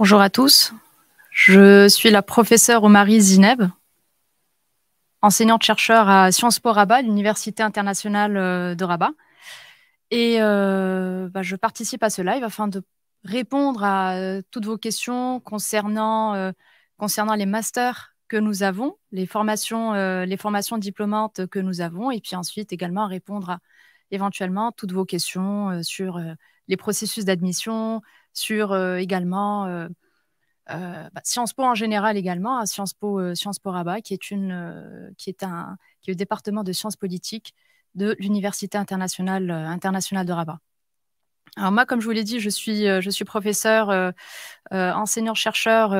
Bonjour à tous. Je suis la professeure Omarie Zineb, enseignante-chercheur à Sciences Po Rabat, l'Université internationale euh, de Rabat. Et euh, bah, je participe à ce live afin de répondre à euh, toutes vos questions concernant, concernant les masters que nous avons, les formations, les formations diplômantes que nous avons, et puis ensuite également répondre à éventuellement toutes vos questions sur les processus d'admission, sur euh, également euh, euh, bah, Sciences Po en général également, à Sciences Po, Sciences Po Rabat, qui est, une, qui, est un, le département de sciences politiques de l'Université internationale, internationale de Rabat. Alors moi, comme je vous l'ai dit, je suis, je suis professeur, enseignant-chercheur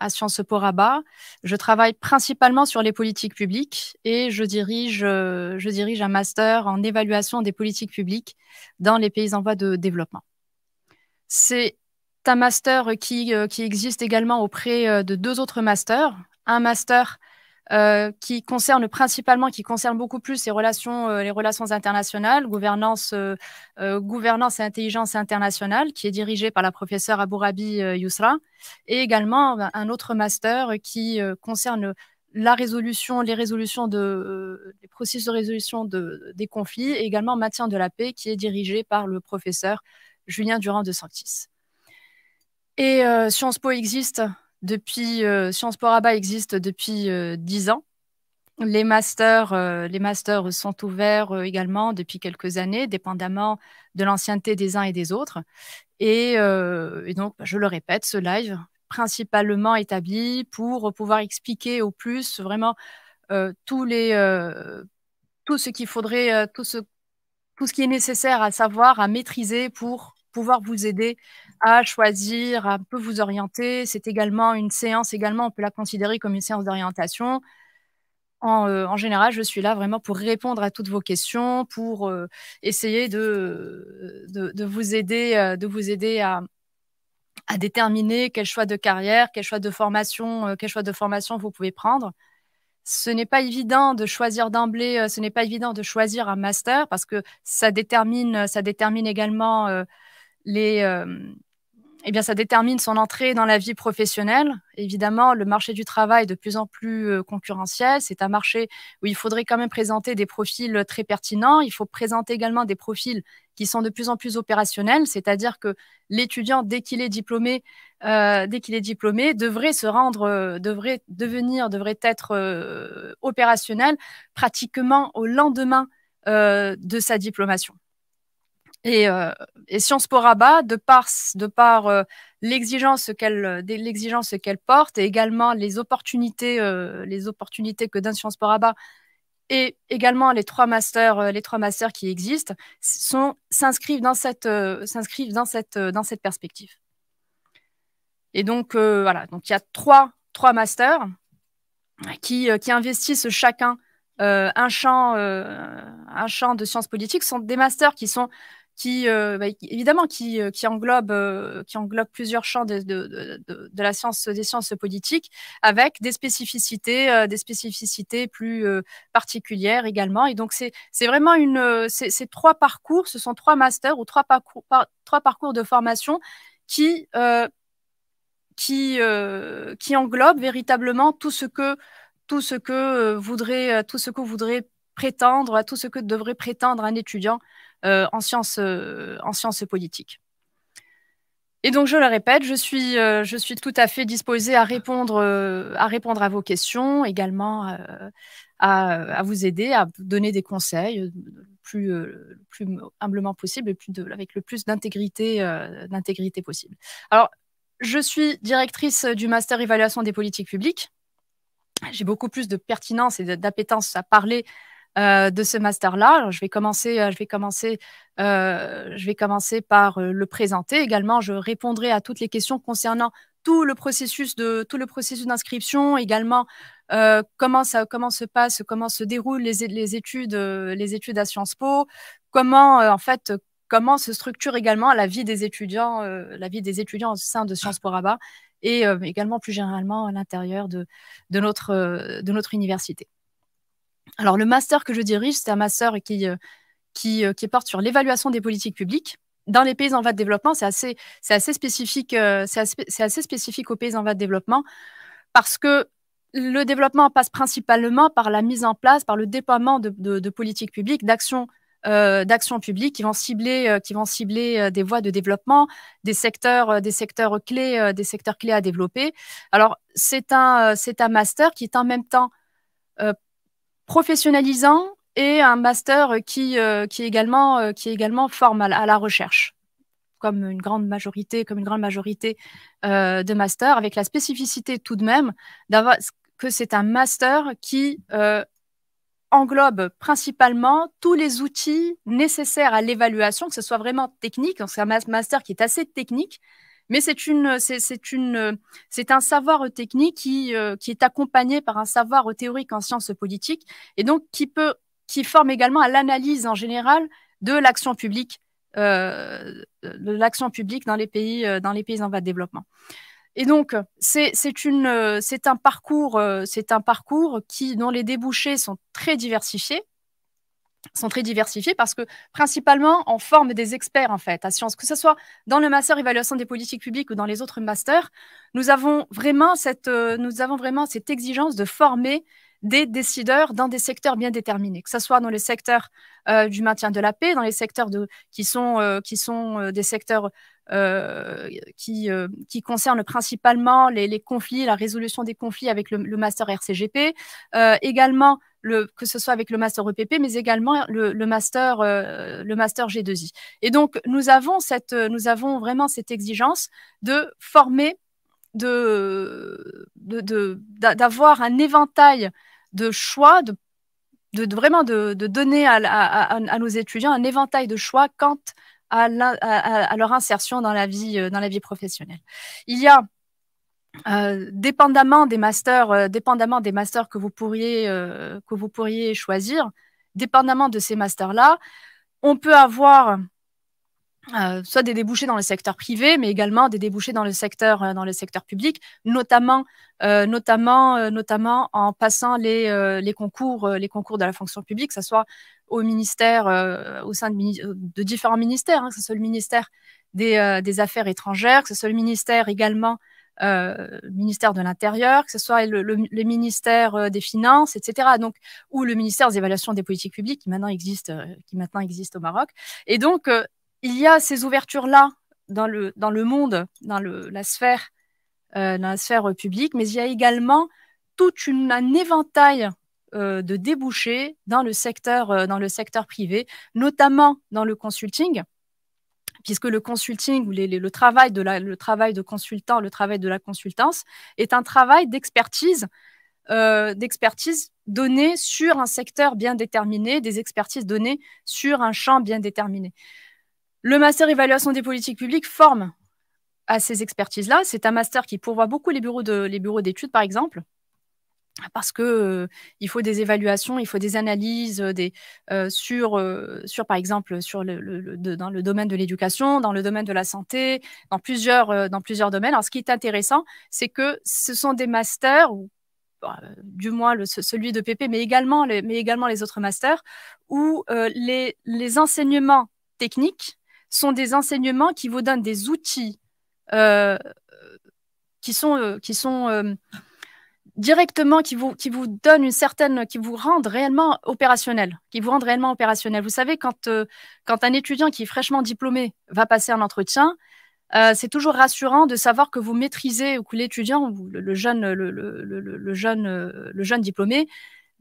à Sciences Po Rabat. Je travaille principalement sur les politiques publiques et je dirige, je dirige un master en évaluation des politiques publiques dans les pays en voie de développement. C'est un master euh, qui, existe également auprès euh, de deux autres masters. Un master euh, qui concerne principalement, qui concerne beaucoup plus les relations, internationales, gouvernance, et intelligence internationale, qui est dirigé par la professeure Abourabi Yousra, et également ben, un autre master qui concerne la résolution, les résolutions de, processus de résolution des conflits, et également maintien de la paix, qui est dirigé par le professeur Julien Durand de Sanctis. Et euh, Sciences Po existe depuis euh, Sciences Po Rabat existe depuis euh, 10 ans. Les masters, euh, les masters sont ouverts également depuis quelques années, dépendamment de l'ancienneté des uns et des autres. Et, donc, bah, je le répète, ce live principalement établi pour pouvoir expliquer au plus vraiment tous les, tout ce qu'il faudrait, tout ce, tout ce qui est nécessaire à savoir, à maîtriser pour pouvoir vous aider à choisir, à un peu vous orienter. C'est également une séance, également, on peut la considérer comme une séance d'orientation. En, euh, général, je suis là vraiment pour répondre à toutes vos questions, pour euh, essayer de, de, vous aider, euh, de vous aider à, à, déterminer quel choix de carrière, quel choix de formation, quel choix de formation vous pouvez prendre. Ce n'est pas évident de choisir d'emblée, ce n'est pas évident de choisir un master parce que ça détermine, ça détermine également les, euh, eh bien, ça détermine son entrée dans la vie professionnelle. Évidemment, le marché du travail est de plus en plus euh, concurrentiel. C'est un marché où il faudrait quand même présenter des profils très pertinents. Il faut présenter également des profils qui sont de plus en plus opérationnels, c'est-à-dire que l'étudiant, dès qu'il est diplômé, euh, dès qu'il est diplômé, devrait se rendre, devrait devenir, devrait être opérationnel pratiquement au lendemain de sa diplomation. Euh, et, Sciences Po Rabat, de par, de par euh, euh, l'exigence qu'elle porte et également les opportunités, les opportunités que donne Sciences Po Rabat et également les trois masters, les trois masters qui existent s'inscrivent dans, dans, dans cette, perspective. Et donc voilà, donc il y a trois, trois masters qui, investissent chacun un, champ, un champ de sciences politiques sont des masters qui sont qui, euh, bah, évidemment, qui, euh, qui, englobe, euh, qui englobe plusieurs champs de, de, de, de, la science, des sciences politiques, avec des spécificités, euh, des spécificités plus particulières également. Et donc, c'est c'est vraiment une, ces trois parcours, ce sont trois masters ou trois parcours, trois parcours de formation qui, qui, qui englobe véritablement tout ce que, tout ce que voudrait, tout ce que voudrait prétendre, à tout ce que devrait prétendre un étudiant euh, en, sciences, euh, en sciences politiques. Et donc, je le répète, je suis, euh, je suis tout à fait disposée à répondre, à, répondre à vos questions, également à, vous aider, à donner des conseils le plus, humblement possible et avec le plus d'intégrité d'intégrité possible. Alors, je suis directrice du Master Évaluation des politiques publiques. J'ai beaucoup plus de pertinence et d'appétence à parler euh, de ce master-là. Je vais commencer, euh, je vais commencer, euh, je vais commencer par le présenter. Également, je répondrai à toutes les questions concernant tout le processus de tout le processus d'inscription, également comment ça comment se passe, comment se déroulent les, les études les études à Sciences Po, comment en fait comment se structure également la vie des étudiants la vie des étudiants au sein de Sciences Po Rabat et également plus généralement à l'intérieur de, de, notre, de notre université. Alors, le master que je dirige, c'est un master qui, euh, euh, qui, porte sur l'évaluation des politiques publiques dans les pays en voie de développement, c'est assez, assez, spécifique, euh, c'est assez, spécifique aux pays en voie de développement parce que le développement passe principalement par la mise en place, par le déploiement de, politiques publiques, d'actions publiques qui vont cibler, qui vont cibler des voies de développement, des secteurs, des secteurs clés, des secteurs clés à développer. Alors c'est un, un master qui est en même temps professionnalisant et un master qui, euh, est, également, euh, qui également forme à, la recherche, comme une grande majorité, comme une grande majorité euh, de masters, avec la spécificité tout de même que c'est un master qui englobe principalement tous les outils nécessaires à l'évaluation, que ce soit vraiment technique, c'est un master qui est assez technique, mais c'est un savoir technique euh, qui est accompagné par un savoir théorique en sciences politiques et donc qui forme également à l'analyse en général de l'action publique, euh, l'action publique dans les pays, euh, dans les pays en voie de développement. Et donc, c'est un parcours, c'est un parcours qui, dont les débouchés sont très diversifiés sont très diversifiés parce que principalement on forme des experts en fait à Sciences, que ce soit dans le master évaluation des politiques publiques ou dans les autres masters, nous avons vraiment cette, euh, nous avons vraiment cette exigence de former des décideurs dans des secteurs bien déterminés, que ce soit dans les secteurs euh, du maintien de la paix, dans les secteurs de, qui sont, euh, qui sont des secteurs qui, concernent qui concerne principalement les, conflits, la résolution des conflits avec le, master RCGP, également que ce soit avec le master EPP, mais également le, master, le master euh, G2I. Et donc, nous avons, cette, euh, nous avons vraiment cette exigence de former, de, d'avoir de, d'avoir un éventail de choix, de, de vraiment de, donner à, à, nos étudiants un éventail de choix quant à, à, à, leur insertion dans la vie, euh, dans la vie professionnelle. Il y a euh, dépendamment des masters, euh, dépendamment des masters que vous pourriez, euh, que vous pourriez choisir, dépendamment de ces masters-là, on peut avoir soit des débouchés dans le secteur privé, mais également des débouchés dans le secteur, dans le secteur public, notamment, notamment, notamment en passant les, les, concours, les concours de la fonction publique, que ce soit au ministère, au sein de, différents ministères, hein, que ce soit le ministère des, des Affaires étrangères, que ce soit le ministère également euh, ministère de l'Intérieur, que ce soit le, le, ministère euh, des Finances, etc. Donc, ou le ministère des évaluations des politiques publiques qui maintenant existe, euh, qui maintenant existe au Maroc. Et donc, euh, il y a ces ouvertures-là dans le, dans le monde, dans, la, sphère, dans la sphère publique, mais il y a également tout un éventail de débouchés dans le secteur, dans le secteur privé, notamment dans le consulting puisque le consulting ou le, travail de le travail de consultant, le travail de la consultance est un travail d'expertise euh, d'expertise donnée sur un secteur bien déterminé, des expertises données sur un champ bien déterminé. Le master évaluation des politiques publiques forme à ces expertises-là. C'est un master qui pourvoit beaucoup les bureaux d'études, par exemple, parce que il faut des évaluations, il faut des analyses des, sur, sur, par exemple, sur le, dans le domaine de l'éducation, dans le domaine de la santé, dans plusieurs, dans plusieurs domaines. Alors, ce qui est intéressant, c'est que ce sont des masters, ou bah, du moins le, celui de PP, mais également les, mais également les autres masters, où les, les enseignements techniques sont des enseignements qui vous donnent des outils qui sont, qui sont directement qui vous, qui vous donne une certaine, qui vous rendent réellement opérationnel, qui vous rendent réellement opérationnel. Vous savez, quand, euh, quand un étudiant qui est fraîchement diplômé va passer un entretien, euh, c'est toujours rassurant de savoir que vous maîtrisez ou que l'étudiant ou le, jeune, le, jeune, euh, le jeune diplômé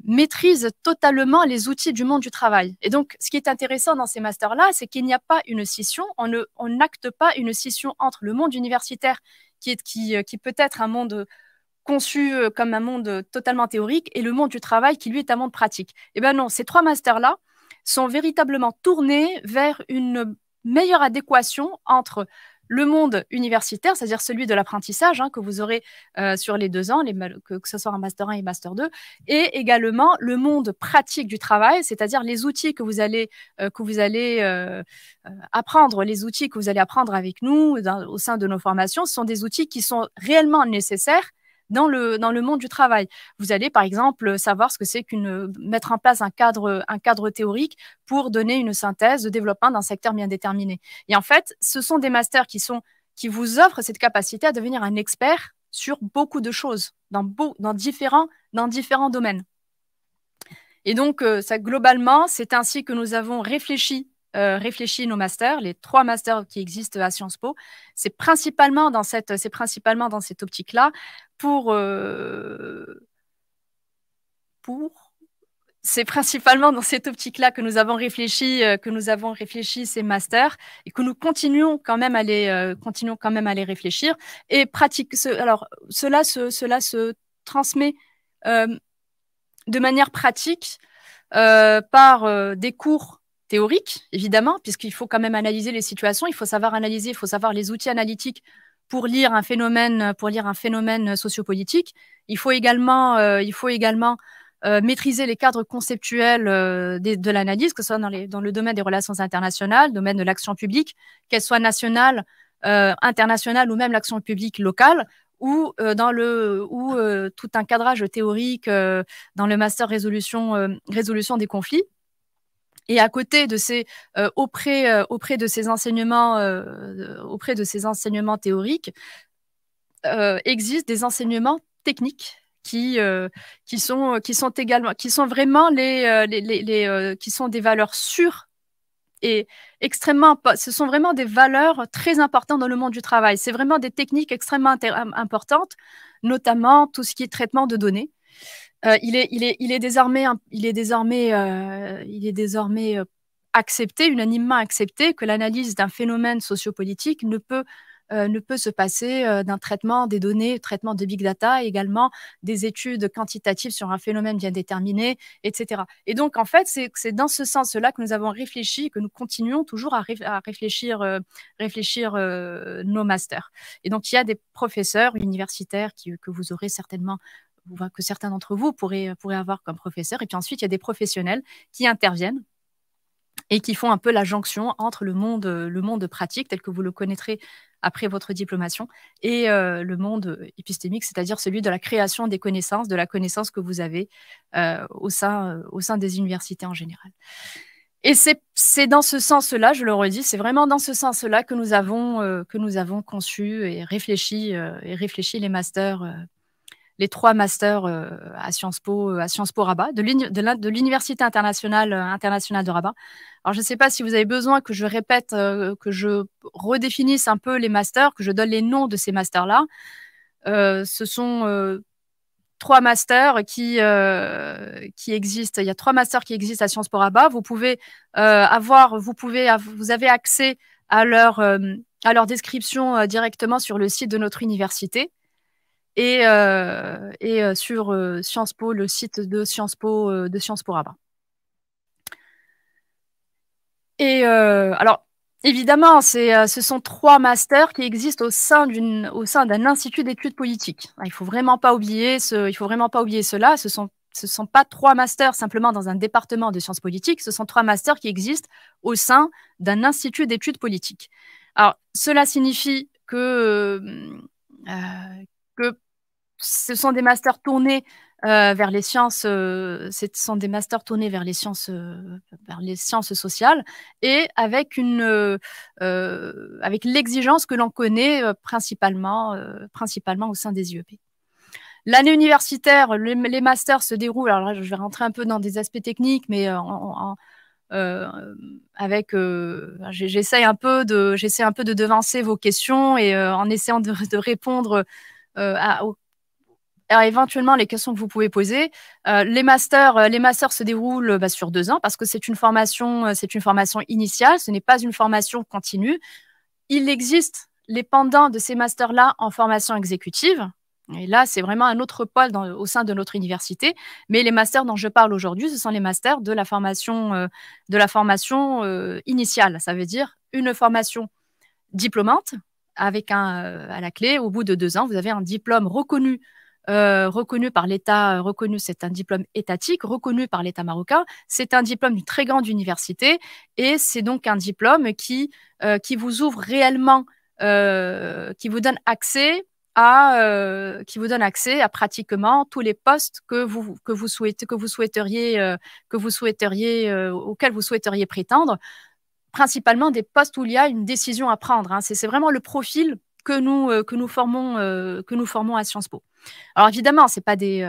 maîtrise totalement les outils du monde du travail. Et donc, ce qui est intéressant dans ces masters-là, c'est qu'il n'y a pas une scission, on n'acte pas une scission entre le monde universitaire, qui, est, qui, qui peut être un monde conçu euh, comme un monde euh, totalement théorique et le monde du travail qui, lui, est un monde pratique. Eh bien non, ces trois masters-là sont véritablement tournés vers une meilleure adéquation entre le monde universitaire, c'est-à-dire celui de l'apprentissage hein, que vous aurez euh, sur les deux ans, que, ce soit un Master 1 et Master 2, et également le monde pratique du travail, c'est-à-dire les outils que vous allez, que vous allez apprendre, les outils que vous allez apprendre avec nous au sein de nos formations, ce sont des outils qui sont réellement nécessaires dans le, dans le monde du travail. Vous allez, par exemple, savoir ce que c'est qu'une mettre en place un cadre, un cadre théorique pour donner une synthèse de développement d'un secteur bien déterminé. Et en fait, ce sont des masters qui sont qui vous offrent cette capacité à devenir un expert sur beaucoup de choses, dans, dans, différents, dans différents domaines. Et donc, euh, ça, globalement, c'est ainsi que nous avons réfléchi euh, réfléchi nos masters, les trois masters qui existent à Sciences Po, c'est principalement dans cette, c'est principalement dans cette optique-là pour, euh, pour c'est principalement dans cette optique-là que nous avons réfléchi, euh, que nous avons réfléchi ces masters et que nous continuons quand même à les, continuons quand même à les réfléchir et pratique. alors cela se, cela se transmet de manière pratique par des cours théorique, évidemment, puisqu'il faut quand même analyser les situations, il faut savoir analyser, il faut savoir les outils analytiques pour lire un phénomène, pour lire un phénomène sociopolitique. Il faut également, euh, il faut également euh, maîtriser les cadres conceptuels euh, de, l'analyse, que ce soit dans, les, dans, le domaine des relations internationales, domaine de l'action publique, qu'elle soit nationale, internationale ou même l'action publique locale, ou dans le ou tout un cadrage théorique dans le master résolution résolution des conflits. Et à côté de ces euh, auprès, euh, auprès de ces enseignements euh, auprès de ces enseignements théoriques existent des enseignements techniques qui qui sont qui sont également qui sont vraiment les les, les, les qui sont des valeurs sûres et extrêmement ce sont vraiment des valeurs très importantes dans le monde du travail. C'est vraiment des techniques extrêmement importantes, notamment tout ce qui est traitement de données. Euh, il, est, désormais, euh, euh, accepté, unanimement accepté, que l'analyse d'un phénomène sociopolitique ne peut ne peut se passer d'un traitement des données, traitement de big data, également des études quantitatives sur un phénomène bien déterminé, etc. Et donc, en fait, c'est dans ce sens-là que nous avons réfléchi, que nous continuons toujours à, réfléchir, réfléchir nos masters. Et donc, il y a des professeurs universitaires que vous aurez certainement que certains d'entre vous euh, pourraient, avoir comme professeur Et puis ensuite, il y a des professionnels qui interviennent et qui font un peu la jonction entre le monde, euh, le monde pratique, tel que vous le connaîtrez après votre diplomation, et euh, le monde épistémique, c'est-à-dire celui de la création des connaissances, de la connaissance que vous avez au, sein, au sein des universités en général. Et c'est dans ce sens-là, je le redis, c'est vraiment dans ce sens-là que nous avons, que nous avons conçu et réfléchi, et réfléchi les masters les trois masters euh, à Sciences Po, euh, à Sciences Po Rabat, de l'université internationale, euh, internationale de Rabat. Alors, je ne sais pas si vous avez besoin que je répète, que je redéfinisse un peu les masters, que je donne les noms de ces masters-là. ce sont trois masters qui, qui existent. Il y a trois masters qui existent à Sciences Po Rabat. Vous pouvez avoir, vous pouvez, vous avez accès à leur à leur description directement sur le site de notre université et, euh, euh, sur euh, Sciences Po, le site de Sciences Po, de Sciences Po Rabat. Et alors, Évidemment, ce sont trois masters qui existent au sein d'un institut d'études politiques. Ah, il faut faut vraiment pas oublier cela. Ce sont, ce sont pas trois masters simplement dans un département de sciences politiques. Ce sont trois masters qui existent au sein d'un institut d'études politiques. Alors, cela signifie que, que ce sont des masters tournés vers les sciences, sont des masters tournés vers les sciences, les sciences sociales, et avec une, euh, euh, avec l'exigence que l'on connaît euh, principalement, principalement au sein des IEP. L'année universitaire, les masters se déroulent. Alors je vais rentrer un peu dans des aspects techniques, mais avec j'essaie un peu de j'essaie un peu de devancer vos questions et en essayant de, répondre à, questions, alors, éventuellement les questions que vous pouvez poser. Euh, les masters, euh, les masters se déroulent bah, sur deux ans parce que c'est une formation, euh, c'est une formation initiale, ce n'est pas une formation continue. Il existe les pendants de ces masters-là en formation exécutive. Et là, c'est vraiment un autre pôle au sein de notre université. Mais les masters dont je parle aujourd'hui, ce sont les masters de la formation, de la formation initiale. Ça veut dire une formation diplômante avec un à la clé. Au bout de deux ans, vous avez un diplôme reconnu euh, reconnu par l'État, euh, reconnu, c'est un diplôme étatique, reconnu par l'État marocain. C'est un diplôme d'une très grande université et c'est donc un diplôme qui, euh, qui vous ouvre réellement, qui vous donne accès à, qui vous donne accès à pratiquement tous les postes que vous, que vous, souhaitez, que vous souhaiteriez, que vous souhaiteriez auxquels vous souhaiteriez prétendre principalement des postes où il y a une décision à prendre. Hein. C'est vraiment le profil que nous, que nous, formons, que nous formons à Sciences Po. Alors évidemment, c'est pas des,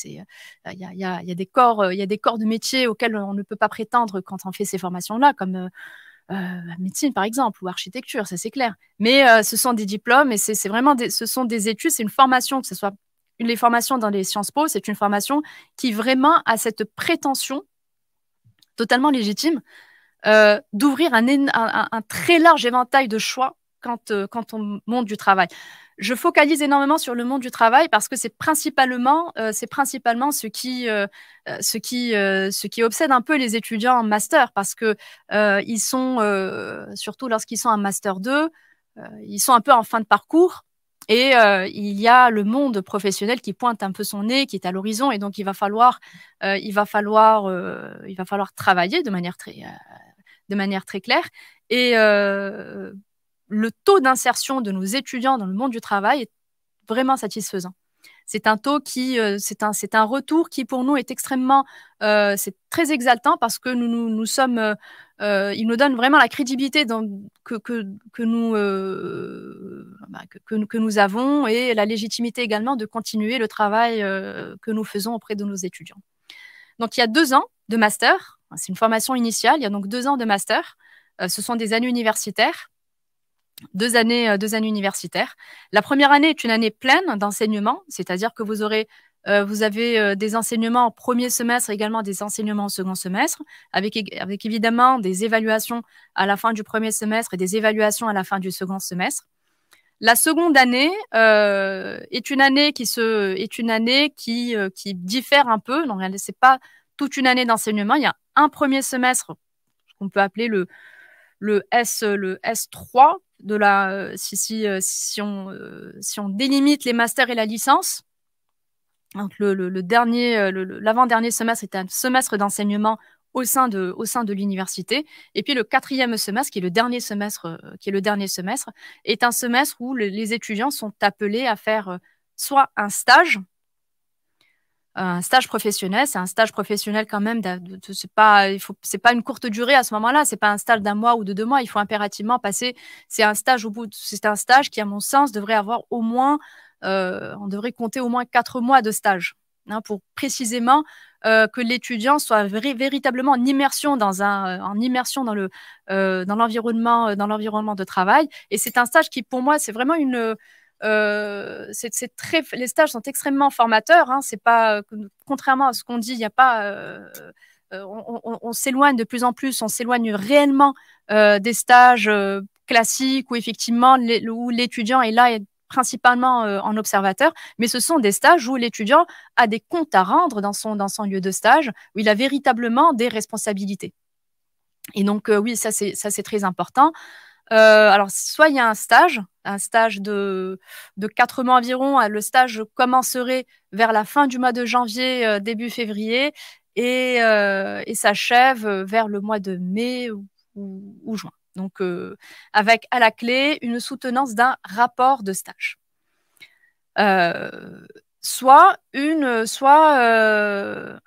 il y, a, des corps, euh, il y a des corps de métiers auxquels on ne peut pas prétendre quand on fait ces formations-là, comme euh, euh, médecine par exemple ou architecture, ça c'est clair. Mais ce sont des diplômes et c'est vraiment, ce sont des études, c'est une formation, que ce soit les formations dans les Sciences Po, c'est une formation qui vraiment a cette prétention totalement légitime d'ouvrir un, un, très large éventail de choix euh, quand, on monte du travail. Je focalise énormément sur le monde du travail parce que c'est principalement, euh, c'est principalement ce qui, euh, ce, qui, ce qui obsède un peu les étudiants en master parce que ils sont, surtout lorsqu'ils sont en master 2, ils sont un peu en fin de parcours. Et il y a le monde professionnel qui pointe un peu son nez, qui est à l'horizon, et donc il va falloir, il va falloir, il va falloir travailler de manière très, de manière très claire. Et le taux d'insertion de nos étudiants dans le monde du travail est vraiment satisfaisant. C'est un taux qui, euh, c'est un, c'est un retour qui pour nous est extrêmement, euh, c'est très exaltant parce que nous, nous, sommes, euh, il nous donne vraiment la crédibilité dans, bah, que, nous, que, nous avons et la légitimité également de continuer le travail que nous faisons auprès de nos étudiants. Donc il y a deux ans de master, c'est une formation initiale, il y a donc deux ans de master, ce sont des années universitaires deux années, euh, deux années universitaires. La première année est une année pleine d'enseignement, c'est-à-dire que vous euh, vous avez euh, des enseignements en premier semestre, également des enseignements au second semestre, avec, évidemment des évaluations à la fin du premier semestre et des évaluations à la fin du second semestre. La seconde année est une année qui est une année qui, diffère un peu. ce c'est pas toute une année d'enseignement. Il y a un premier semestre qu'on peut appeler le le S le S3 de la, euh, si, si, euh, si, on, euh, si on délimite les masters et la licence, donc le, le, le l'avant-dernier semestre est un semestre d'enseignement au sein de, au sein de l'université. Et puis le quatrième semestre, qui est le dernier semestre, qui est le dernier semestre, est un semestre où les étudiants sont appelés à faire soit un stage, un stage professionnel, c'est un stage professionnel quand même. C'est pas, c'est pas une courte durée à ce moment-là. C'est pas un stage d'un mois ou de deux mois. Il faut impérativement passer. C'est un stage au bout. C'est un stage qui, à mon sens, devrait avoir au moins, euh, on devrait compter au moins quatre mois de stage hein, pour précisément euh, que l'étudiant soit véritablement en immersion dans un, euh, en immersion dans le, dans l'environnement, dans l'environnement de travail. Et c'est un stage qui, pour moi, c'est vraiment une euh, c'est très, les stages sont extrêmement formateurs. Hein, c'est pas euh, contrairement à ce qu'on dit, il n'y a pas euh, on, on, s'éloigne de plus en plus, on s'éloigne réellement des stages classiques où effectivement où l'étudiant est là et principalement en observateur, mais ce sont des stages où l'étudiant a des comptes à rendre dans son, dans son lieu de stage, où il a véritablement des responsabilités. Et donc oui, ça c'est très important. Euh, alors, soit il y a un stage, un stage de, quatre mois environ. Euh, le stage commencerait vers la fin du mois de janvier, euh, début février, et, s'achève vers le mois de mai ou, juin. Donc, avec à la clé une soutenance d'un rapport de stage. soit une, soit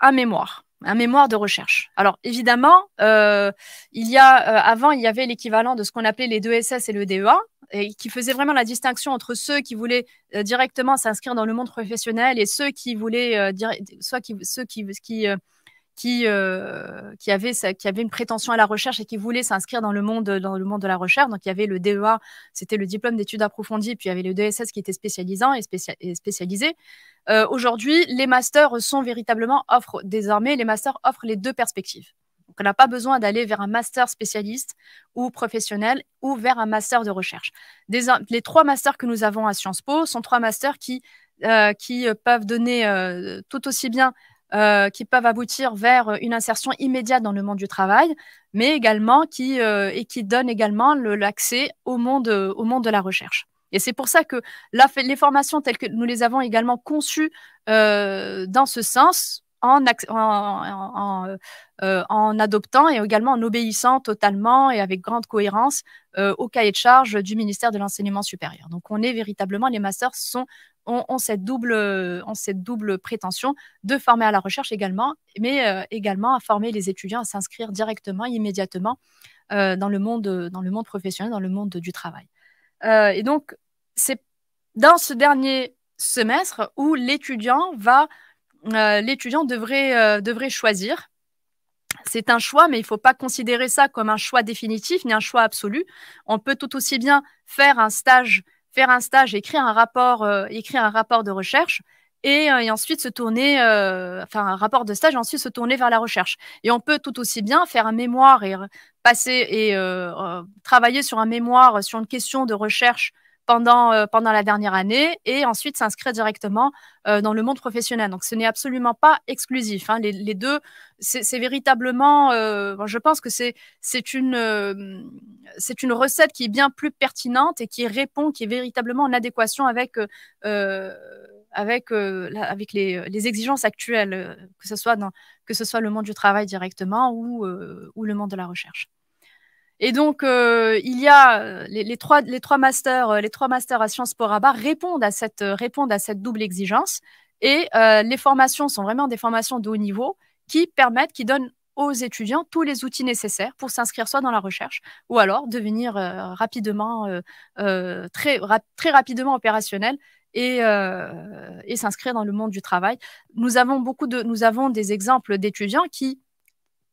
un mémoire un mémoire de recherche. Alors évidemment, euh, il y a euh, avant il y avait l'équivalent de ce qu'on appelait les deux SS et le DEA, et qui faisait vraiment la distinction entre ceux qui voulaient euh, directement s'inscrire dans le monde professionnel et ceux qui voulaient soit qui, ceux qui, qui qui, euh, qui, avait qui avait une prétention à la recherche et qui voulait s'inscrire dans le monde dans le monde de la recherche. Donc il y avait le DEA, c'était le diplôme d'études approfondies, puis il y avait le DSS qui était spécialisant et, spécialisé. Euh, aujourd'hui, les masters sont véritablement offrent désormais les masters offrent les deux perspectives. Donc on n'a pas besoin d'aller vers un master spécialiste ou professionnel ou vers un master de recherche. les trois masters que nous avons à Sciences Po sont trois masters qui euh, qui peuvent donner euh, tout aussi bien euh, qui peuvent aboutir vers euh, une insertion immédiate dans le monde du travail, mais également qui, euh, et qui donnent également l'accès au monde, au monde de la recherche. Et c'est pour ça que les formations telles que nous les avons également conçues dans ce sens en, euh, euh, en, adoptant et également en obéissant totalement et avec grande cohérence euh, au cahier de charge du ministère de l'enseignement supérieur. Donc on est véritablement, les masters sont, ont, cette double, cette double prétention de former à la recherche également, mais également à former les étudiants à s'inscrire directement, immédiatement dans, le monde, dans le monde professionnel, dans le monde du travail. et donc c'est dans ce dernier semestre où l'étudiant va euh, l'étudiant euh, devrait, choisir. C'est un choix, mais il ne faut pas considérer ça comme un choix définitif ni un choix absolu. On peut tout aussi bien faire un stage, faire un stage, écrire un rapport, euh, écrire un rapport de recherche. Et, ensuite se tourner, un rapport de stage, ensuite se tourner vers la recherche. Et on peut tout aussi bien faire un mémoire et passer et travailler sur un mémoire sur une question de recherche pendant, euh, pendant la dernière année et ensuite s'inscrire directement euh, dans le monde professionnel. Donc ce n'est absolument pas exclusif. Hein. Les, les, deux, c'est véritablement, euh, je pense que c'est une, une recette qui est bien plus pertinente et qui répond, qui est véritablement en adéquation avec avec, avec les, les, exigences actuelles, que ce, soit que ce soit le monde du travail directement ou, ou le monde de la recherche. Et donc, euh, il y a euh, les, trois, les, trois masters, euh, les trois masters à Sciences Po Rabat répondent à cette, répondent à cette double exigence. Et les formations sont vraiment des formations de haut niveau qui permettent, qui donnent aux étudiants tous les outils nécessaires pour s'inscrire soit dans la recherche ou alors devenir rapidement, très, très rapidement opérationnel et, et s'inscrire dans le monde du travail. Nous avons beaucoup de, nous avons des exemples d'étudiants qui,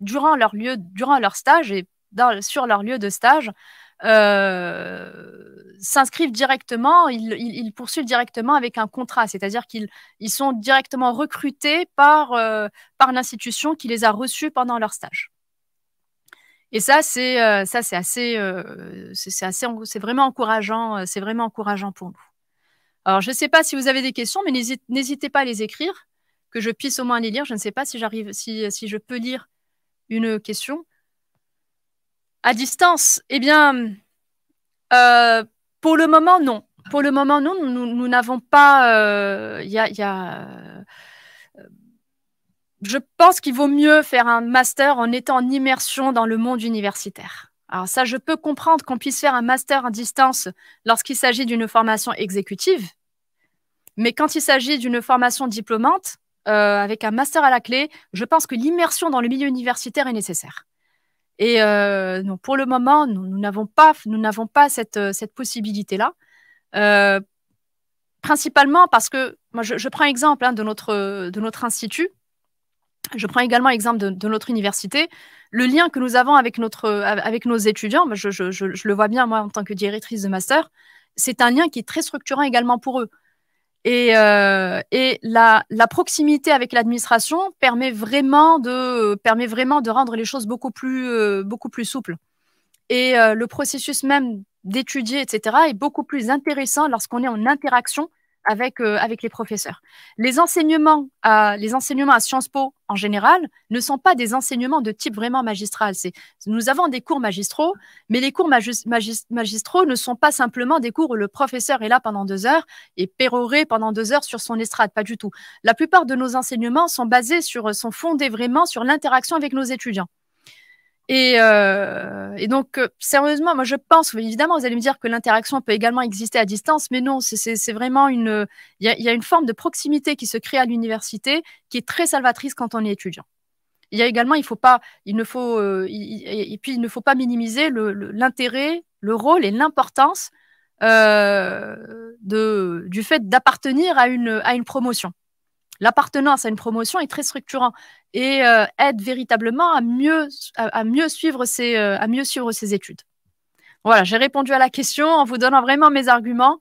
durant leur lieu, durant leur stage et sur leur lieu de stage euh, s'inscrivent directement, ils, ils, poursuivent directement avec un contrat, c'est-à-dire qu'ils ils sont directement recrutés par, euh, par l'institution qui les a reçus pendant leur stage. Et ça, c'est euh, ça, c'est assez, c'est c'est vraiment encourageant, c'est vraiment encourageant pour nous. Alors, je ne sais pas si vous avez des questions, mais n'hésitez pas à les écrire, que je puisse au moins les lire. Je ne sais pas si j'arrive, si, si je peux lire une question. À distance Eh bien, euh, pour le moment, non. Pour le moment, non. Nous n'avons pas. Euh, euh, je pense qu'il vaut mieux faire un master en étant en immersion dans le monde universitaire. Alors ça, je peux comprendre qu'on puisse faire un master à distance lorsqu'il s'agit d'une formation exécutive, mais quand il s'agit d'une formation diplômante, avec un master à la clé, je pense que l'immersion dans le milieu universitaire est nécessaire. Et euh, pour le moment, nous n'avons pas, nous n'avons pas cette, euh, cette possibilité-là. Euh, principalement parce que, moi je, prends exemple hein, de, notre, de notre institut, je prends également l'exemple de, notre université. Le lien que nous avons avec, notre, avec nos étudiants, je le vois bien moi en tant que directrice de master, c'est un lien qui est très structurant également pour eux. Et, euh, la, proximité avec l'administration permet vraiment de permet vraiment de rendre les choses beaucoup plus euh, beaucoup plus souples. Et euh, le processus même d'étudier, etc., est beaucoup plus intéressant lorsqu'on est en interaction avec, euh, avec les professeurs. Les enseignements, à, les enseignements à Sciences Po en général ne sont pas des enseignements de type vraiment magistral. C'est, nous avons des cours magistraux, mais les cours magistraux ne sont pas simplement des cours où le professeur est là pendant deux heures et péroré pendant deux heures sur son estrade, pas du tout. La plupart de nos enseignements sont basés sur, sont fondés vraiment sur l'interaction avec nos étudiants. Et, euh, et, donc, euh, sérieusement, moi je pense, évidemment, vous allez me dire que l'interaction peut également exister à distance, mais non, c'est vraiment une. Il y, y, a une forme de proximité qui se crée à l'université qui est très salvatrice quand on est étudiant. Il y a également, il, faut pas, il ne faut. Euh, et, puis, il ne faut pas minimiser l'intérêt, le, le, rôle et l'importance euh, du fait d'appartenir à une, à une promotion l'appartenance à une promotion est très structurant et euh, aide véritablement à mieux, à, mieux suivre ses, à mieux suivre ses euh, études. Voilà, j'ai répondu à la question en vous donnant vraiment mes arguments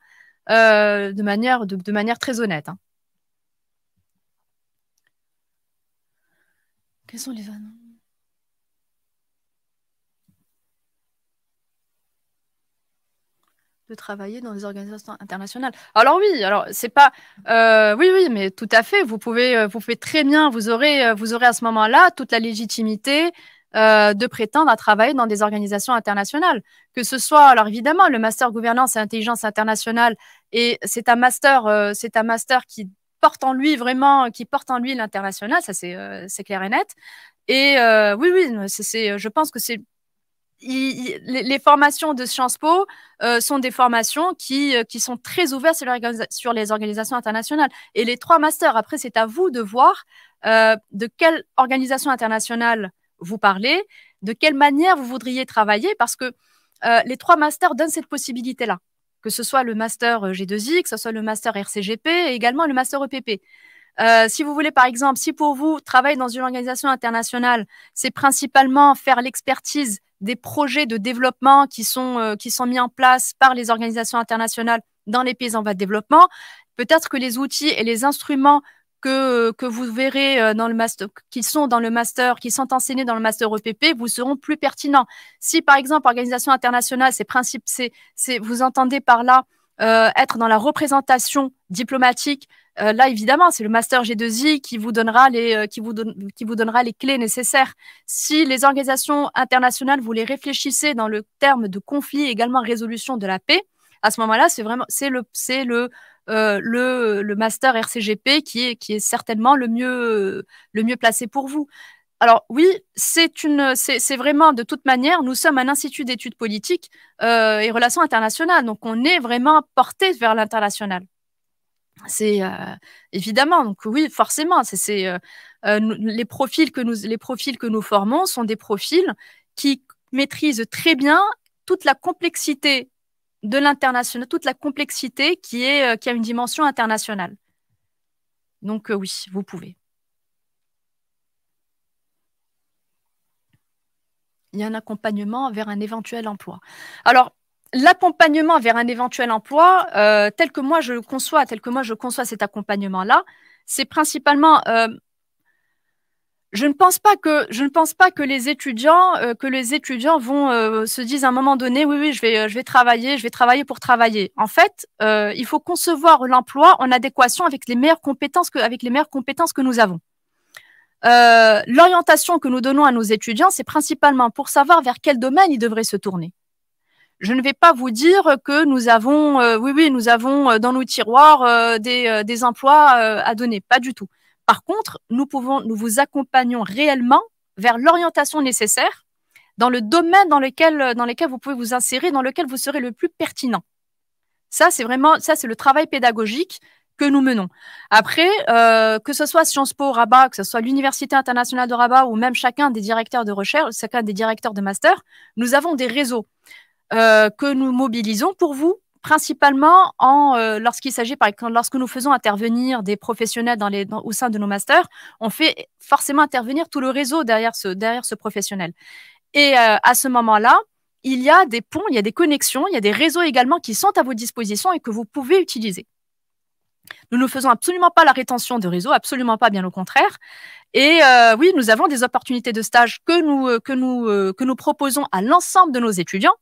euh, de, manière, de, manière très honnête. Hein. Quels sont les annonces de travailler dans des organisations internationales. Alors oui, alors c'est pas, euh, oui oui, mais tout à fait. Vous pouvez, euh, vous pouvez très bien, vous aurez, euh, vous aurez à ce moment-là toute la légitimité euh, de prétendre à travailler dans des organisations internationales. Que ce soit, alors évidemment, le master gouvernance et intelligence internationale, et c'est un master, euh, c'est un master qui porte en lui vraiment, qui porte en lui l'international, ça c'est clair et net. Et oui oui, c'est, je pense que c'est les formations de Sciences Po euh, sont des formations qui, euh, qui sont très ouvertes sur, les organisations internationales. Et les trois masters, après, c'est à vous de voir euh, de quelle organisation internationale vous parlez, de quelle manière vous voudriez travailler, parce que les trois masters donnent cette possibilité-là, que ce soit le master G2I, que ce soit le master RCGP et également le master EPP. Euh, si vous voulez, par exemple, si pour vous, travailler dans une organisation internationale, c'est principalement faire l'expertise des projets de développement qui sont, euh, qui sont mis en place par les organisations internationales dans les pays en voie de développement. Peut-être que les outils et les instruments que, que vous verrez euh, dans le master, qui sont dans le master, qui sont enseignés dans le master EPP, vous seront plus pertinents. Si par exemple, organisation internationale, ces principes, c'est, vous entendez par là euh, être dans la représentation diplomatique, euh, là évidemment, c'est le master G2I qui vous donnera les euh, qui vous donne qui vous donnera les clés nécessaires. Si les organisations internationales vous les réfléchissez dans le terme de conflit également résolution de la paix, à ce moment-là, c'est vraiment c'est le c'est le le, le master RCGP qui est, qui est certainement le mieux, le mieux placé pour vous alors oui, c'est une, c'est vraiment de toute manière, nous sommes un institut d'études politiques euh, et relations internationales, donc on est vraiment porté vers l'international. C'est euh, évidemment, donc oui, forcément, c'est euh, les profils que nous, les profils que nous formons sont des profils qui maîtrisent très bien toute la complexité de l'international, toute la complexité qui est, qui a une dimension internationale. Donc oui, vous pouvez. il y a un accompagnement vers un éventuel emploi. Alors, l'accompagnement vers un éventuel emploi, euh, tel que moi je le conçois, tel que moi je conçois cet accompagnement-là, c'est principalement euh, je ne pense pas que je ne pense pas que les étudiants euh, que les étudiants vont se disent à un moment donné oui oui je vais je vais travailler je vais travailler pour travailler. En fait, il faut concevoir l'emploi en adéquation avec les meilleures compétences que avec les meilleures compétences que nous avons. Euh, l'orientation que nous donnons à nos étudiants, c'est principalement pour savoir vers quel domaine ils devraient se tourner. Je ne vais pas vous dire que nous avons, euh, oui, oui, nous avons euh, dans nos tiroirs des, emplois à donner, pas du tout. Par contre, nous pouvons, nous vous accompagnons réellement vers l'orientation nécessaire dans le domaine dans lequel, dans vous pouvez vous insérer, dans lequel vous serez le plus pertinent. Ça, c'est vraiment, ça, c'est le travail pédagogique que nous menons. Après, euh, que ce soit Sciences Po Rabat, que ce soit l'Université internationale de Rabat ou même chacun des directeurs de recherche, chacun des directeurs de master, nous avons des réseaux euh, que nous mobilisons pour vous principalement en euh, lorsqu'il s'agit par exemple lorsque nous faisons intervenir des professionnels dans les, au sein de nos masters, on fait forcément intervenir tout le réseau derrière ce derrière ce professionnel. Et à ce moment-là, il y a des ponts, il y a des connexions, il y a des réseaux également qui sont à vos dispositions et que vous pouvez utiliser. Nous ne faisons absolument pas la rétention de réseau, absolument pas, bien au contraire. Et euh, oui, nous avons des opportunités de stage que nous, euh, que nous, euh, que nous proposons à l'ensemble de nos étudiants.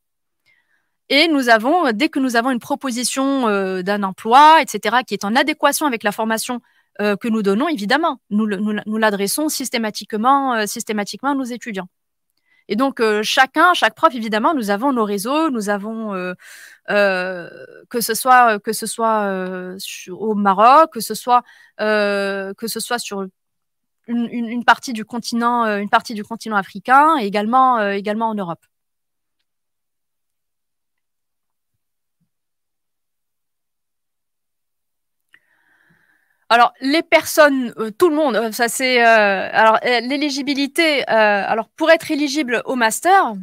Et nous avons, dès que nous avons une proposition d'un emploi, etc., qui est en adéquation avec la formation que nous donnons, évidemment, nous, nous, l'adressons systématiquement, systématiquement à nos étudiants. Et donc, euh, chacun, chaque prof, évidemment, nous avons nos réseaux, nous avons, euh, euh, que ce soit, que ce soit au Maroc, que ce soit, que ce soit sur une, une, partie du continent, une partie du continent africain, et également, également en Europe. Alors, les personnes, euh, tout le monde, euh, ça c'est. Euh, alors, l'éligibilité, alors pour être éligible au master,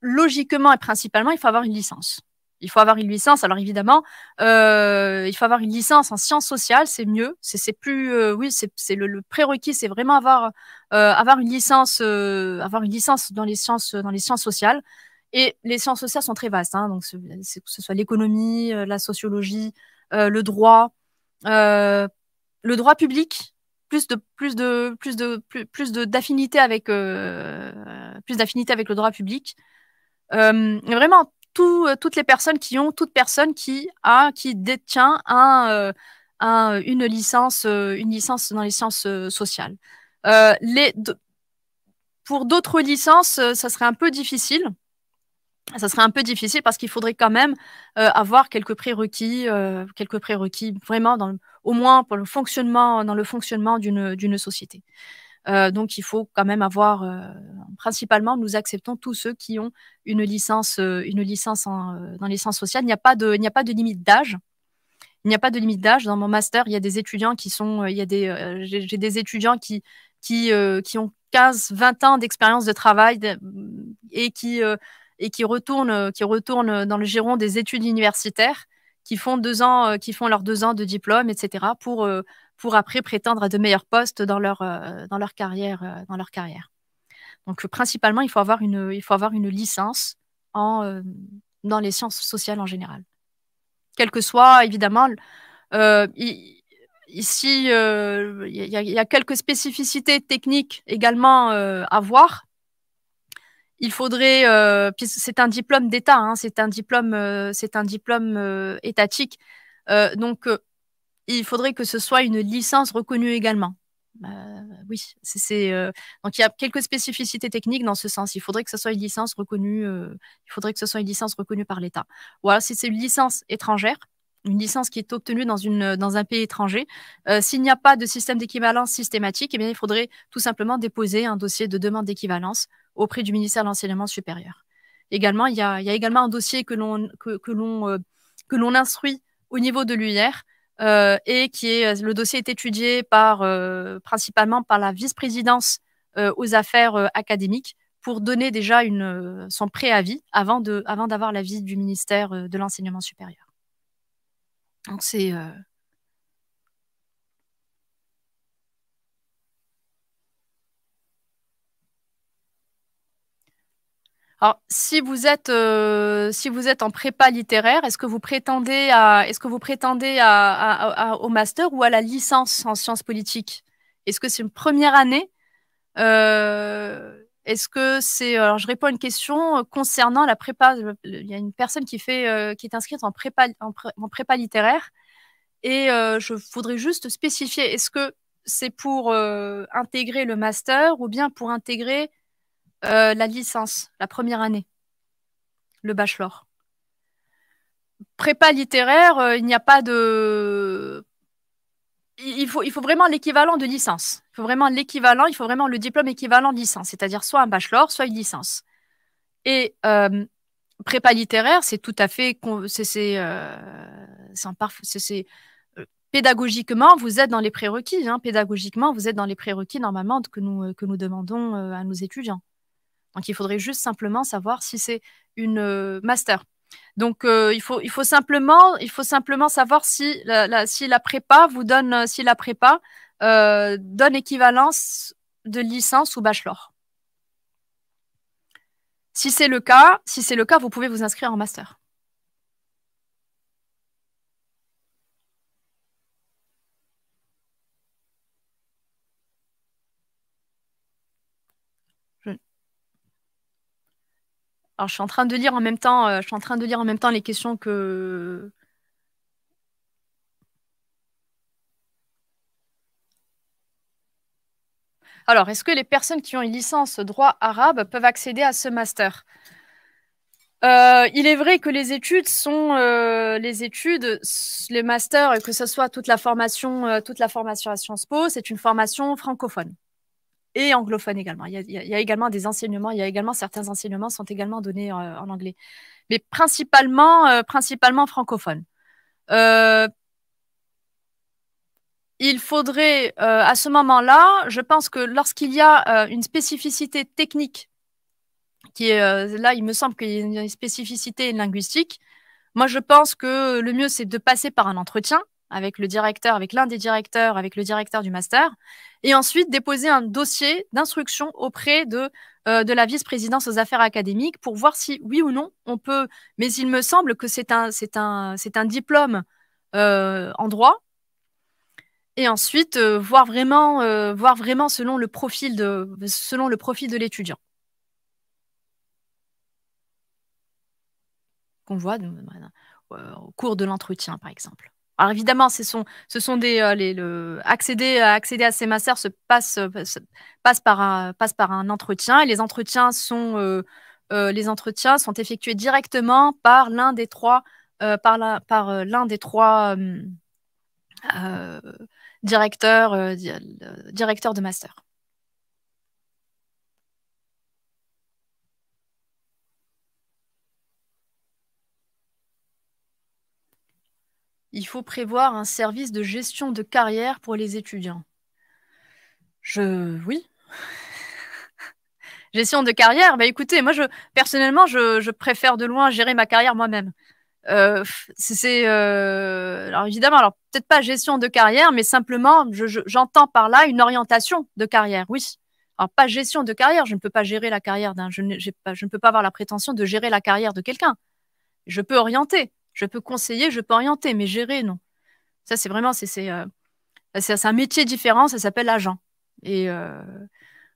logiquement et principalement, il faut avoir une licence. Il faut avoir une licence. Alors évidemment, il faut avoir une licence en sciences sociales, c'est mieux. C'est plus, oui, c'est le, le prérequis, c'est vraiment avoir avoir une licence, avoir une licence dans les sciences dans les sciences sociales. Et les sciences sociales sont très vastes, hein, donc que ce soit l'économie, la sociologie, le droit, euh, le droit public, plus de plus de plus de plus, de d'affinité avec euh, plus d'affinité avec le droit public. Euh, vraiment tout, toutes les personnes qui ont toute personne qui a qui détient un, une licence une licence dans les sciences sociales. les pour d'autres licences, ça serait un peu difficile ça serait un peu difficile parce qu'il faudrait quand même euh, avoir quelques prérequis, euh, quelques prérequis vraiment au moins pour le fonctionnement, dans le fonctionnement d'une société. Euh, donc il faut quand même avoir, principalement, nous acceptons tous ceux qui ont une licence, une licence dans les sciences Il n'y a pas de, n'y a pas de limite d'âge. Il n'y a pas de limite d'âge. Dans mon master, il y a des étudiants qui sont, il y des, j'ai des étudiants qui qui, qui ont 15, 20 ans d'expérience de travail et qui et qui retournent, euh, qui retournent euh, dans le giron des études universitaires, qui font, deux ans, euh, qui font leurs deux ans de diplôme, etc., pour, pour après prétendre à de meilleurs postes dans leur, dans leur, carrière, dans leur carrière. Donc, principalement, il faut avoir une, il faut avoir une licence en, dans les sciences sociales en général. Quel que soit, évidemment, ici, il y, a quelques spécificités techniques également à voir, il faudrait, euh, c'est un diplôme d'État, hein, c'est un diplôme, euh, c'est un diplôme euh, étatique, donc il faudrait que ce soit une licence reconnue également. Bah, oui, c'est donc il y a quelques spécificités techniques dans ce sens. Il faudrait que ce soit une licence reconnue, il faudrait que ce soit une licence reconnue par l'État. Ou si c'est une licence étrangère, une licence qui est obtenue dans, une, dans un pays étranger. S'il n'y a pas de système d'équivalence systématique, eh bien, il faudrait tout simplement déposer un dossier de demande d'équivalence auprès du ministère de l'Enseignement supérieur. Également, il y, a, également un dossier que l'on que, que l'on euh, instruit au niveau de l'UIR euh, et qui est le dossier est étudié par euh, principalement par la vice-présidence aux affaires académiques pour donner déjà une, son préavis avant de avant d'avoir l'avis du ministère de l'enseignement supérieur. Donc c'est Alors, si vous êtes, euh, si vous êtes en prépa littéraire, est-ce que vous prétendez, à, est-ce que vous prétendez à, à, au master ou à la licence en sciences politiques Est-ce que c'est une première année euh, Est-ce que c'est, alors je réponds à une question concernant la prépa. Il y a une personne qui fait, euh, qui est inscrite en prépa, en prépa littéraire, et euh, je voudrais juste spécifier, est-ce que c'est pour intégrer le master ou bien pour intégrer euh, la licence, la première année, le bachelor. Prépa littéraire, euh, il n'y a pas de. Il faut, il faut vraiment l'équivalent de licence. Il faut vraiment l'équivalent, il faut vraiment le diplôme équivalent de licence, c'est-à-dire soit un bachelor, soit une licence. Et euh, prépa littéraire, c'est tout à fait. C'est pédagogiquement, vous êtes dans les prérequis. Hein. pédagogiquement, vous êtes dans les prérequis normalement que que nous demandons à nos étudiants. Donc il faudrait juste simplement savoir si c'est une euh, master. Donc euh, il, faut, il, faut simplement, il faut simplement savoir si la, si la prépa vous donne euh, si la prépa donne équivalence de licence ou bachelor. Si c'est le cas, si c'est le cas, vous pouvez vous inscrire en master. Alors, je suis en train de lire en même temps, euh, je suis en train de en même temps les questions que. Alors, est-ce que les personnes qui ont une licence droit arabe peuvent accéder à ce master euh, il est vrai que les études sont euh, les études, les masters, que ce soit toute la formation, toute la formation à Sciences Po, c'est une formation francophone et anglophone également. Il y, a, également des enseignements, il y a également certains enseignements sont également donnés euh, en, anglais, mais principalement, euh, principalement francophone. Euh, il faudrait, à ce moment-là, je pense que lorsqu'il y a une spécificité technique, qui est là, il me semble qu'il y a une spécificité linguistique, moi je pense que le mieux c'est de passer par un entretien avec le directeur, avec l'un des directeurs, avec le directeur du master, et ensuite déposer un dossier d'instruction auprès de, euh, de la vice-présidence aux affaires académiques pour voir si oui ou non on peut. Mais il me semble que c'est un, c'est un, c'est un diplôme euh, en droit. Et ensuite, euh, voir, vraiment, voir vraiment selon le profil de, selon le profil de l'étudiant. Qu'on voit au cours de l'entretien, par exemple. Alors évidemment, ce sont, ce sont des euh, les, le, accéder, accéder à ces masters se passe, euh, passe, par un, passe par un entretien et les entretiens sont, euh, les entretiens sont effectués directement par l'un des trois par la, par l'un des trois directeurs, directeurs de master. il faut prévoir un service de gestion de carrière pour les étudiants. Je. Oui. gestion de carrière, bah écoutez, moi je personnellement je, préfère de loin gérer ma carrière moi-même. Euh, c'est euh, alors évidemment, alors peut-être pas gestion de carrière, mais simplement j'entends par là une orientation de carrière, oui. Alors pas gestion de carrière, je ne peux pas gérer la carrière d'un, je ne peux pas avoir la prétention de gérer la carrière de quelqu'un. Je peux orienter, je peux conseiller, je peux orienter, mais gérer, non. Ça, c'est vraiment, c'est euh, un métier différent, ça s'appelle agent. Et euh,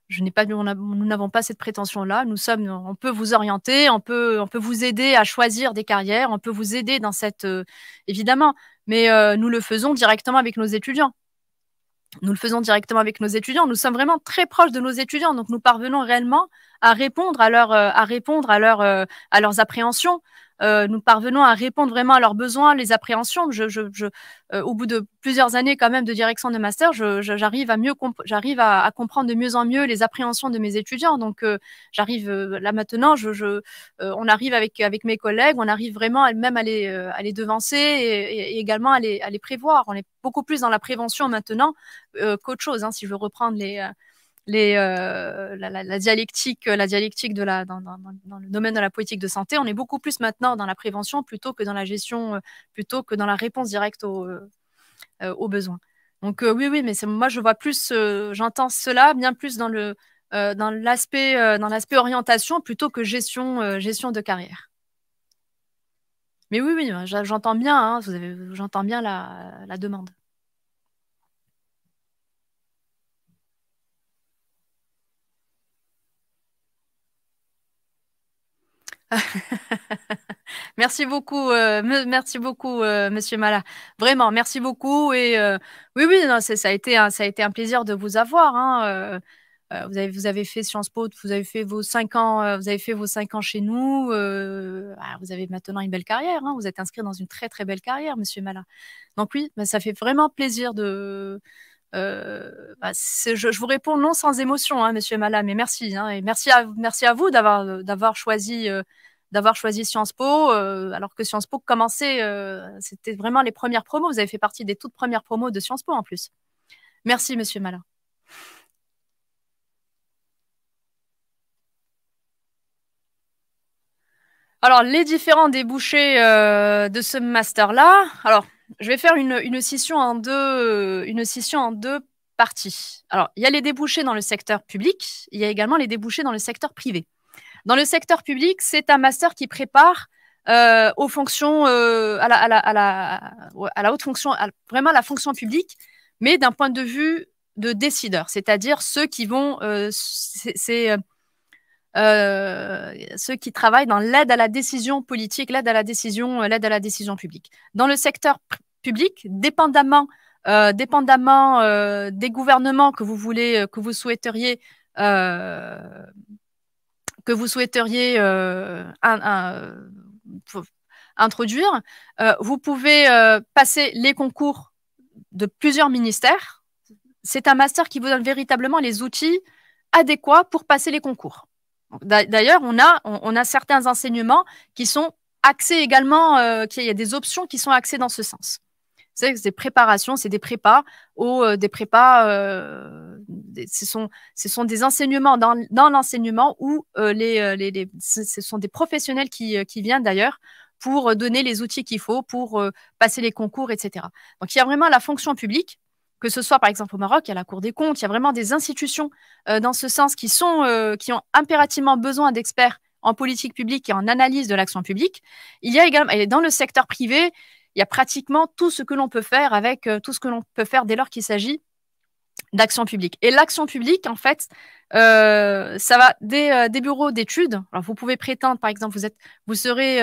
je n'ai pas, nous n'avons pas cette prétention-là. Nous sommes, on peut vous orienter, on peut, on peut vous aider à choisir des carrières, on peut vous aider dans cette, euh, évidemment, mais nous le faisons directement avec nos étudiants. Nous le faisons directement avec nos étudiants. Nous sommes vraiment très proches de nos étudiants, donc nous parvenons réellement à répondre à, leur, à, répondre à, à leurs appréhensions, euh, nous parvenons à répondre vraiment à leurs besoins, les appréhensions. Je, euh, au bout de plusieurs années quand même de direction de master, j'arrive à mieux j'arrive à, comprendre de mieux en mieux les appréhensions de mes étudiants. Donc euh, j'arrive là maintenant, on arrive avec avec mes collègues, on arrive vraiment même à les à les devancer et, également à les, prévoir. On est beaucoup plus dans la prévention maintenant qu'autre chose, hein, si je veux reprendre les euh, la, dialectique, la dialectique de la, dans, le domaine de la politique de santé, on est beaucoup plus maintenant dans la prévention plutôt que dans la gestion, euh, plutôt que dans la réponse directe euh, aux, besoins. Donc oui, oui, mais moi je vois plus, j'entends cela bien plus dans le dans l'aspect dans l'aspect orientation plutôt que gestion gestion de carrière. Mais oui, oui, j'entends bien, hein, j'entends bien la demande. merci beaucoup, euh, merci beaucoup, euh, Monsieur Mala. Vraiment, merci beaucoup. Et euh, oui, oui, ça a été, un, ça a été un plaisir de vous avoir. Hein, vous avez, vous avez fait Sciences Po, vous avez fait vos cinq ans, vous avez fait vos cinq ans chez nous. vous avez maintenant une belle carrière. Hein, vous êtes inscrit dans une très très belle carrière, Monsieur Mala. Donc oui, ben, ça fait vraiment plaisir de euh, bah, je, vous réponds non sans émotion, hein, Monsieur Mala, mais merci hein, et merci à, vous d'avoir euh, euh, choisi Sciences Po, alors que Sciences Po commençait, c'était vraiment les premières promos. Vous avez fait partie des toutes premières promos de Sciences Po en plus. Merci, Monsieur Malin. Alors, les différents débouchés de ce master-là. Alors, je vais faire une, scission en deux, une scission en deux parties. Alors, il y a les débouchés dans le secteur public, il y a également les débouchés dans le secteur privé. Dans le secteur public, c'est un master qui prépare euh, aux fonctions, euh, à, la, à, la, haute fonction, vraiment la fonction publique, mais d'un point de vue de décideur, c'est-à-dire ceux qui vont, euh, c'est euh, ceux qui travaillent dans l'aide à la décision politique, l'aide à la décision, euh, l'aide à la décision publique. Dans le secteur public, dépendamment, euh, des gouvernements que vous voulez, que vous souhaiteriez, que vous souhaiteriez un, introduire, vous pouvez passer les concours de plusieurs ministères. C'est un master qui vous donne véritablement les outils adéquats pour passer les concours. D'ailleurs, on a, certains enseignements qui sont axés également, euh, il y a des options qui sont axées dans ce sens. C'est des préparations, c'est des prépas ou euh, des prépas. Euh, ce, sont, des enseignements dans, l'enseignement où les, ce sont des professionnels qui, qui viennent d'ailleurs pour donner les outils qu'il faut pour passer les concours, etc. Donc il y a vraiment la fonction publique que ce soit par exemple au Maroc, il y a la Cour des comptes, il y a vraiment des institutions euh, dans ce sens qui, sont, euh, qui ont impérativement besoin d'experts en politique publique et en analyse de l'action publique. Il y a également, et dans le secteur privé, il y a pratiquement tout ce que l'on peut faire avec euh, tout ce que l'on peut faire dès lors qu'il s'agit d'action publique. Et l'action publique, en fait, ça va des, bureaux d'études. vous pouvez prétendre, par exemple, vous êtes, vous serez,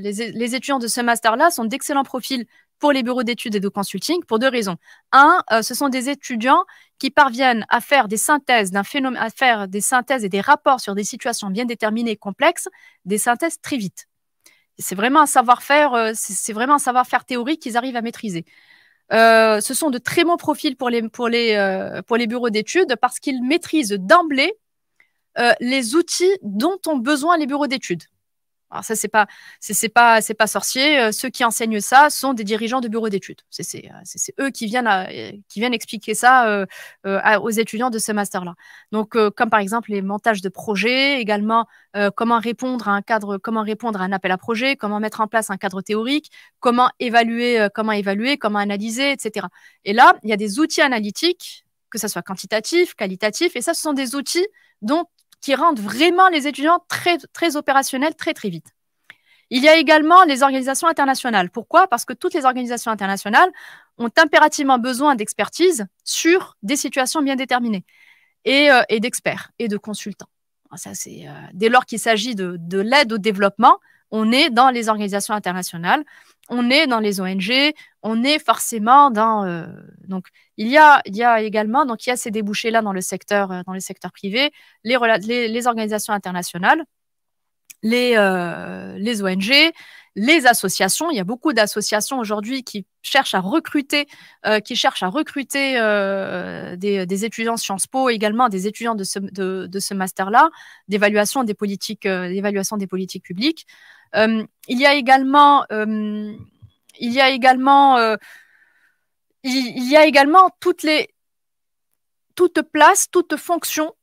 les, étudiants de ce master-là sont d'excellents profils pour les bureaux d'études et de consulting pour deux raisons. Un, euh, ce sont des étudiants qui parviennent à faire des synthèses d'un phénomène, à faire des synthèses et des rapports sur des situations bien déterminées et complexes, des synthèses très vite. C'est vraiment un savoir-faire, euh, c'est vraiment un savoir-faire théorique qu'ils arrivent à maîtriser. Euh, ce sont de très bons profils pour les bureaux d'études parce qu'ils maîtrisent d'emblée les outils dont ont besoin les bureaux d'études. Alors ça, c'est pas, c'est pas, c'est pas sorcier. Euh, ceux qui enseignent ça sont des dirigeants de bureaux d'études. C'est euh, eux qui viennent, à, euh, qui viennent expliquer ça aux étudiants de ce master-là. Donc, comme par exemple les montages de projets, également comment répondre à un cadre, comment répondre à un appel à projet, comment mettre en place un cadre théorique, comment évaluer, comment évaluer, comment analyser, etc. Et là, il y a des outils analytiques, que ce soit quantitatif, qualitatif, et ça, ce sont des outils dont qui rendent vraiment les étudiants très, très opérationnels très, très vite. Il y a également les organisations internationales. Pourquoi Parce que toutes les organisations internationales ont impérativement besoin d'expertise sur des situations bien déterminées et, euh, d'experts et de consultants. Ça, euh, dès lors qu'il s'agit de l'aide au développement, on est dans les organisations internationales on est dans les ONG, on est forcément dans euh, donc il y a il y a également donc il y a ces débouchés là dans le secteur euh, dans les secteurs privé, les, organisations internationales, les euh, ONG, les associations. Il y a beaucoup d'associations aujourd'hui qui cherchent à recruter qui cherchent à recruter des, étudiants Sciences Po également des étudiants de ce de ce master là d'évaluation des politiques d'évaluation des politiques publiques. Euh, il y a également, euh, il y a également, euh, il y a également toutes les, toute place, toute fonction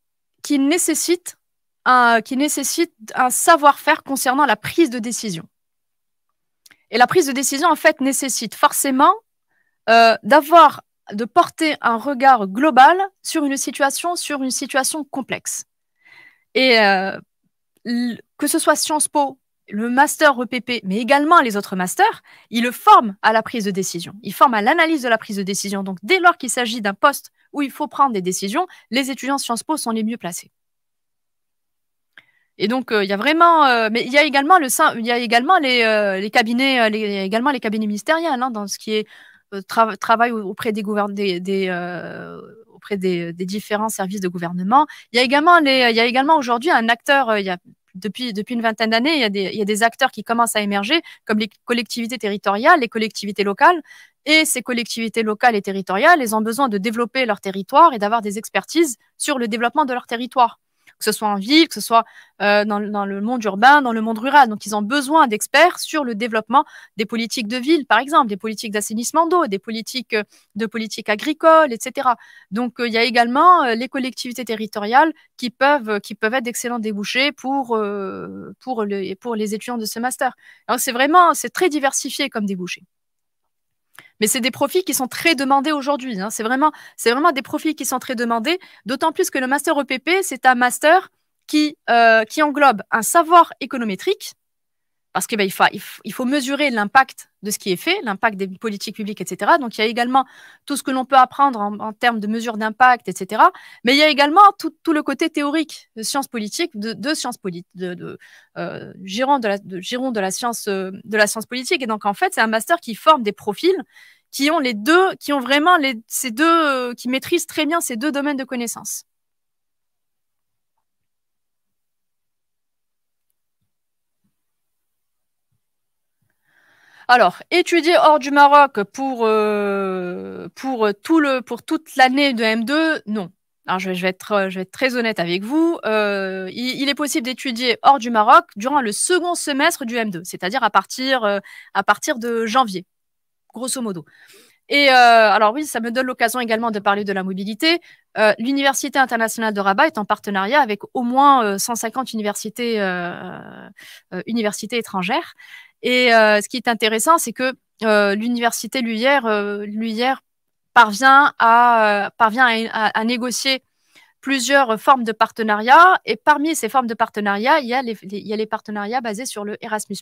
qui nécessite un, qui nécessite un savoir-faire concernant la prise de décision. Et la prise de décision, en fait, nécessite forcément d'avoir, de porter un regard global sur une situation, sur une situation complexe. Et que ce soit Sciences Po, le master EPP, mais également les autres masters, ils le forment à la prise de décision. Ils forment à l'analyse de la prise de décision. Donc, dès lors qu'il s'agit d'un poste où il faut prendre des décisions, les étudiants Sciences Po sont les mieux placés. Et donc, euh, il y a vraiment, euh, mais il y a également le, également les, euh, cabinets, également les cabinets ministériels hein, dans ce qui est travail auprès des auprès des, différents services de gouvernement. Il y a également également aujourd'hui un acteur, il depuis, une vingtaine d'années, il, y a des, il y a des acteurs qui commencent à émerger, comme les collectivités territoriales, les collectivités locales. Et ces collectivités locales et territoriales, elles ont besoin de développer leur territoire et d'avoir des expertises sur le développement de leur territoire que ce soit en ville, que ce soit euh, dans, le monde urbain, dans le monde rural. Donc, ils ont besoin d'experts sur le développement des politiques de ville, par exemple, des politiques d'assainissement d'eau, des politiques euh, de politique agricole, etc. Donc, euh, il y a également les collectivités territoriales qui peuvent, qui peuvent être d'excellents débouchés pour, pour, les, pour les étudiants de ce master. c'est vraiment, c'est très diversifié comme débouchés. Mais c'est des profils qui sont très demandés aujourd'hui. Hein. C'est vraiment, vraiment des profils qui sont très demandés, d'autant plus que le master EPP, c'est un master qui, euh, qui englobe un savoir économétrique, parce qu'il bah, il faut mesurer l'impact de ce qui est fait, l'impact des politiques publiques, etc. Donc il y a également tout ce que l'on peut apprendre en, termes de mesures d'impact, etc. Mais il y a également tout, le côté théorique de sciences politiques, de, de euh, de, la, de la science euh, de la science politique. Et donc en fait, c'est un master qui forme des profils qui ont les deux, qui ont vraiment ces deux, euh, qui maîtrisent très bien ces deux domaines de connaissances. Alors, étudier hors du Maroc pour, euh, tout toute l'année de M2, non. Alors, je, vais être, très honnête avec vous. Euh, il, est possible d'étudier hors du Maroc durant le second semestre du M2, c'est-à-dire euh, à partir, de janvier, grosso modo. Et alors oui, ça me donne l'occasion également de parler de la mobilité. L'Université internationale de Rabat est en partenariat avec au moins 150 universités, universités étrangères. Et euh, ce qui est intéressant, c'est que euh, l'université Luyère, euh, parvient, à, parvient à, négocier plusieurs formes de partenariats. Et parmi ces formes de partenariats, il y a les, il y a les partenariats basés sur le Erasmus,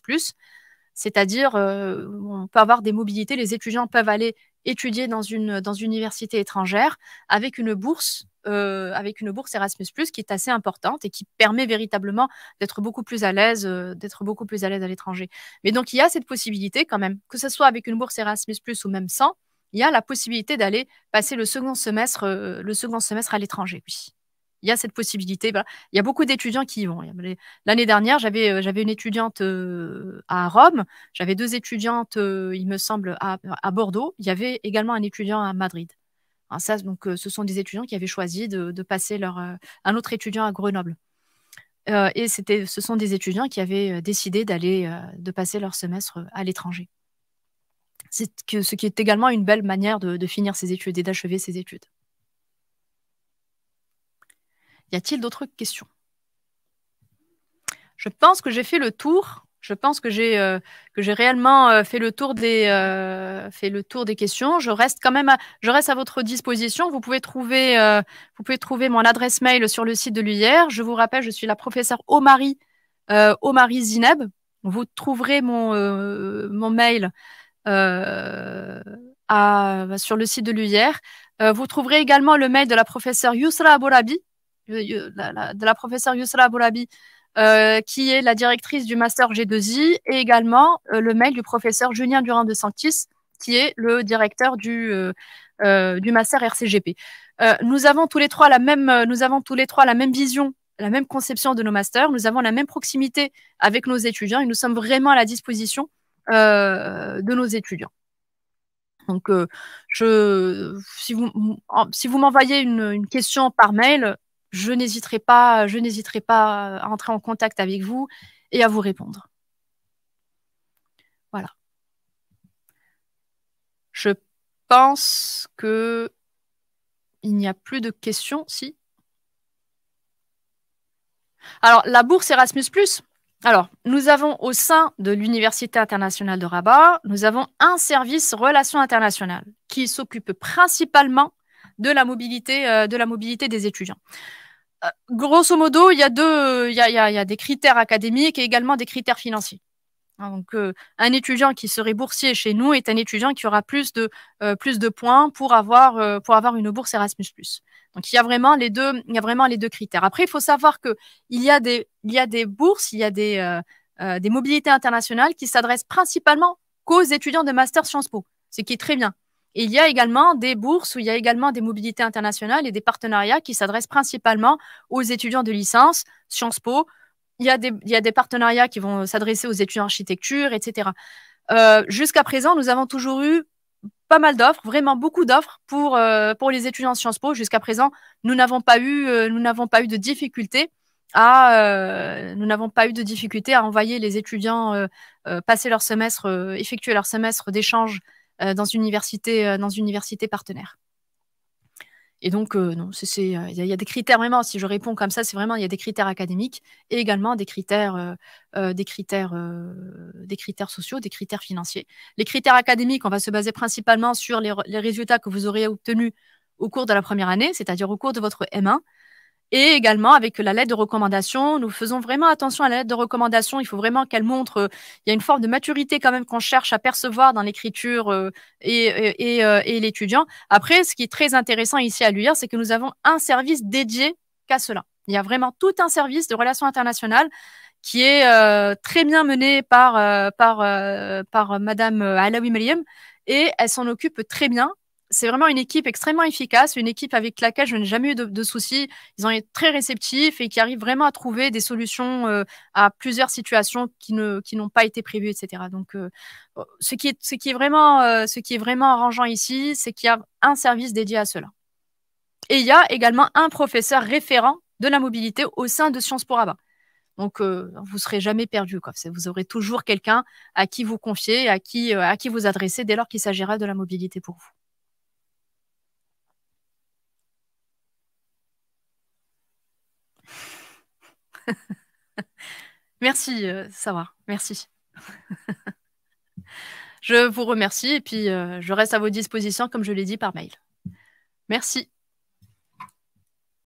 c'est-à-dire, euh, on peut avoir des mobilités, les étudiants peuvent aller étudier dans une, dans une université étrangère avec une bourse, euh, avec une bourse Erasmus, qui est assez importante et qui permet véritablement d'être beaucoup plus à l'aise, euh, d'être beaucoup plus à l'aise à l'étranger. Mais donc, il y a cette possibilité quand même, que ce soit avec une bourse Erasmus, ou même sans, il y a la possibilité d'aller passer le second semestre, le second semestre à l'étranger, oui il y a cette possibilité. Bah, il y a beaucoup d'étudiants qui y vont. L'année dernière, j'avais euh, une étudiante euh, à Rome, j'avais deux étudiantes, euh, il me semble, à, Bordeaux. Il y avait également un étudiant à Madrid. Hein, donc, ce sont des étudiants qui avaient choisi de, passer leur, un autre étudiant à Grenoble. et c'était, ce sont des étudiants qui avaient décidé d'aller, de passer leur semestre à l'étranger. C'est ce qui est également une belle manière de, de finir ses études et d'achever ses études. Y a-t-il d'autres questions Je pense que j'ai fait le tour. Je pense que j'ai euh, réellement euh, fait, le tour des, euh, fait le tour des questions. Je reste quand même à, je reste à votre disposition. Vous pouvez, trouver, vous pouvez trouver mon adresse mail sur le site de l'UIR. Je vous rappelle, je suis la professeure Omari, Zineb. Vous trouverez mon, mon mail sur le site de l'UIR. vous trouverez également le mail de la professeure Yousra Bolabi. Euh, euh, de la professeure Yusra Boulabi, euh, qui est la directrice du master G2I, et également le mail du professeur Julien Durand de Sanctis, qui est le directeur du, du master RCGP. nous avons tous les trois la même, nous avons tous les trois la même vision, la même conception de nos masters. Nous avons la même proximité avec nos étudiants et nous sommes vraiment à la disposition de nos étudiants. Donc, je, si vous, si vous m'envoyez une, une, question par mail, je n'hésiterai pas, je n'hésiterai pas à entrer en contact avec vous et à vous répondre. Voilà. Je pense que il n'y a plus de questions, si. Alors, la bourse Erasmus. Alors, nous avons au sein de l'Université internationale de Rabat, nous avons un service relations internationales qui s'occupe principalement de la mobilité, euh, de la mobilité des étudiants. Euh, grosso modo, il y, a deux, il, y a, des critères académiques et également des critères financiers. Hein, donc, euh, un étudiant qui serait boursier chez nous est un étudiant qui aura plus de, euh, plus de points pour avoir, pour avoir une bourse Erasmus+. Donc, il y a vraiment les deux, il y vraiment les deux critères. Après, il faut savoir qu'il y a des, y des bourses, il y a des, des mobilités internationales qui s'adressent principalement qu'aux étudiants de master Sciences Po, ce qui est très bien il y a également des bourses où il y a également des mobilités internationales et des partenariats qui s'adressent principalement aux étudiants de licence, Sciences Po. Il y a des, partenariats qui vont s'adresser aux étudiants architecture, etc. Euh, jusqu'à présent, nous avons toujours eu pas mal d'offres, vraiment beaucoup d'offres pour, euh, pour les étudiants de Sciences Po. Jusqu'à présent, nous n'avons pas, eu, euh, pas eu de difficultés à, nous n'avons pas eu de difficulté à envoyer les étudiants passer leur semestre, effectuer leur semestre d'échange euh, dans, une université, euh, dans partenaire. Et donc, euh, il y, a des critères vraiment. Si je réponds comme ça, c'est vraiment il y a des critères académiques et également des critères, des des critères sociaux, des critères financiers. Les critères académiques, on va se baser principalement sur les, les résultats que vous aurez obtenus au cours de la première année, c'est-à-dire au cours de votre M1, et également, avec la lettre de recommandation, nous faisons vraiment attention à la lettre de recommandation. Il faut vraiment qu'elle montre, euh, il y a une forme de maturité quand même qu'on cherche à percevoir dans l'écriture euh, euh, et, l'étudiant. Après, ce qui est très intéressant ici à l'UIR, c'est que nous avons un service dédié qu'à cela. Il y a vraiment tout un service de relations internationales qui est très bien mené par, par, par Madame Alaoui Meliem et elle s'en occupe très bien c'est vraiment une équipe extrêmement efficace, une équipe avec laquelle je n'ai jamais eu de, soucis. Ils ont été très réceptifs et qui arrivent vraiment à trouver des solutions euh, à plusieurs situations qui ne qui n'ont pas été prévues, etc. Donc, euh, ce qui est ce qui vraiment euh, ce qui est vraiment arrangeant ici, c'est qu'il y a un service dédié à cela. Et il y a également un professeur référent de la mobilité au sein de Sciences pour Rabat. Donc, vous ne serez jamais perdu. Quoi. Vous aurez toujours quelqu'un à qui vous confier, à qui, à qui vous adresser dès lors qu'il s'agira de la mobilité pour vous. Merci, ça euh, va, Merci. je vous remercie et puis euh, je reste à vos dispositions, comme je l'ai dit, par mail. Merci.